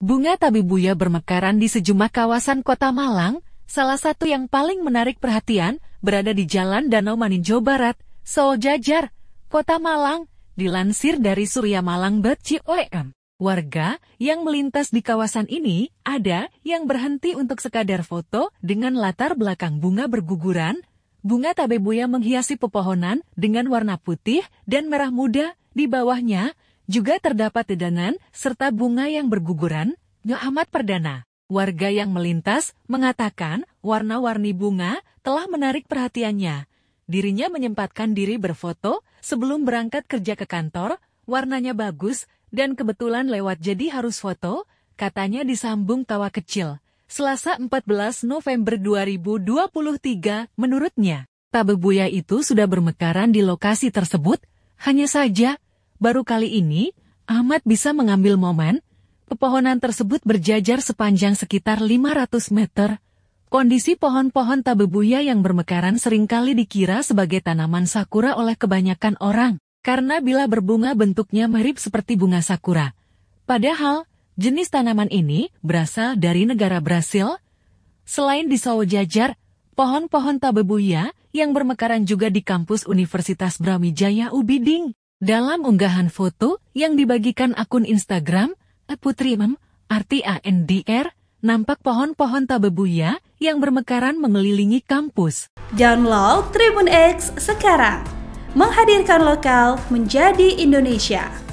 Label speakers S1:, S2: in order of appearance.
S1: Bunga tabibuya bermekaran di sejumlah kawasan kota Malang, salah satu yang paling menarik perhatian berada di Jalan Danau Maninjo Barat, Seoul Jajar, Kota Malang, dilansir dari Surya Malang suryamalang.com. Warga yang melintas di kawasan ini ada yang berhenti untuk sekadar foto dengan latar belakang bunga berguguran, bunga tabebuya menghiasi pepohonan dengan warna putih dan merah muda, di bawahnya juga terdapat dedanan serta bunga yang berguguran, Muhammad Perdana. Warga yang melintas mengatakan warna-warni bunga telah menarik perhatiannya. Dirinya menyempatkan diri berfoto sebelum berangkat kerja ke kantor, warnanya bagus dan kebetulan lewat jadi harus foto, katanya disambung tawa kecil. Selasa 14 November 2023, menurutnya, tabebuya itu sudah bermekaran di lokasi tersebut, hanya saja Baru kali ini, Ahmad bisa mengambil momen, pepohonan tersebut berjajar sepanjang sekitar 500 meter. Kondisi pohon-pohon tabebuya yang bermekaran seringkali dikira sebagai tanaman sakura oleh kebanyakan orang, karena bila berbunga bentuknya mirip seperti bunga sakura. Padahal, jenis tanaman ini berasal dari negara Brasil. Selain di Sawo Jajar, pohon-pohon tabebuya yang bermekaran juga di kampus Universitas Brawijaya Ubiding. Dalam unggahan foto yang dibagikan akun Instagram, @putrimem, arti ANDR, nampak pohon-pohon tabebuya yang bermekaran mengelilingi kampus. Download Tribun X sekarang, menghadirkan lokal menjadi Indonesia.